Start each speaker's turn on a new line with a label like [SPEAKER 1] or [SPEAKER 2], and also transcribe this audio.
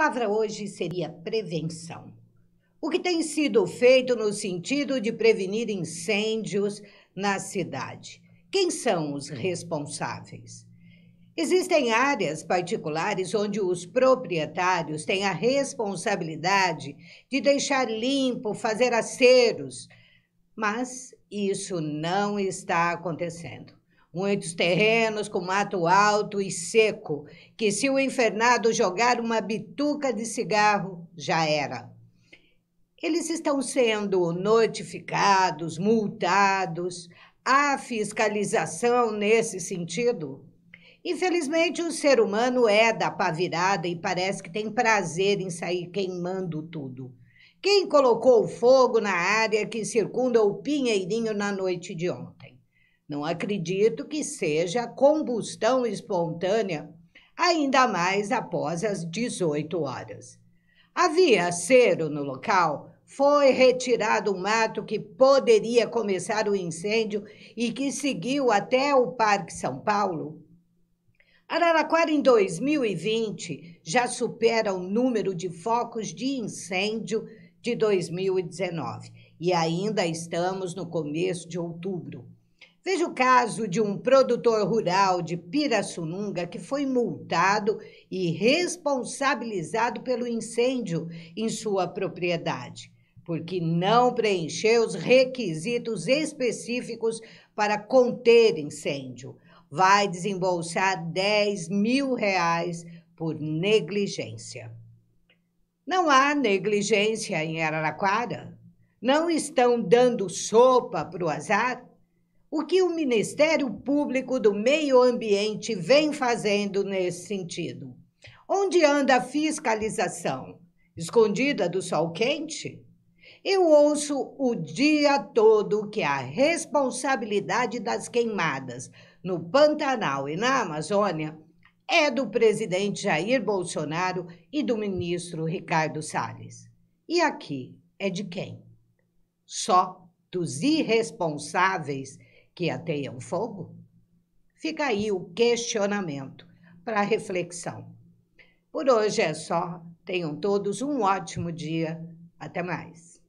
[SPEAKER 1] palavra hoje seria prevenção. O que tem sido feito no sentido de prevenir incêndios na cidade? Quem são os responsáveis? Existem áreas particulares onde os proprietários têm a responsabilidade de deixar limpo, fazer aceros, mas isso não está acontecendo muitos terrenos com mato alto e seco, que se o infernado jogar uma bituca de cigarro, já era. Eles estão sendo notificados, multados. Há fiscalização nesse sentido? Infelizmente, o ser humano é da pavirada e parece que tem prazer em sair queimando tudo. Quem colocou fogo na área que circunda o Pinheirinho na noite de ontem? Não acredito que seja combustão espontânea, ainda mais após as 18 horas. Havia cero no local, foi retirado o um mato que poderia começar o incêndio e que seguiu até o Parque São Paulo. Araraquara em 2020 já supera o número de focos de incêndio de 2019 e ainda estamos no começo de outubro. Veja o caso de um produtor rural de Pirassununga que foi multado e responsabilizado pelo incêndio em sua propriedade, porque não preencheu os requisitos específicos para conter incêndio. Vai desembolsar 10 mil reais por negligência. Não há negligência em Araraquara? Não estão dando sopa para o azar? O que o Ministério Público do Meio Ambiente vem fazendo nesse sentido? Onde anda a fiscalização? Escondida do sol quente? Eu ouço o dia todo que a responsabilidade das queimadas no Pantanal e na Amazônia é do presidente Jair Bolsonaro e do ministro Ricardo Salles. E aqui é de quem? Só dos irresponsáveis que ateiam fogo? Fica aí o questionamento para reflexão. Por hoje é só. Tenham todos um ótimo dia. Até mais.